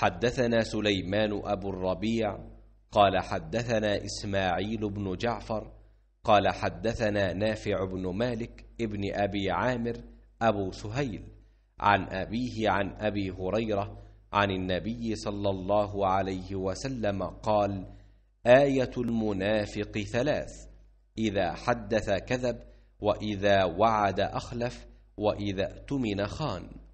حدثنا سليمان أبو الربيع قال حدثنا إسماعيل بن جعفر قال حدثنا نافع بن مالك ابن أبي عامر أبو سهيل عن أبيه عن أبي هريرة عن النبي صلى الله عليه وسلم قال آية المنافق ثلاث إذا حدث كذب وإذا وعد أخلف وإذا اؤتمن خان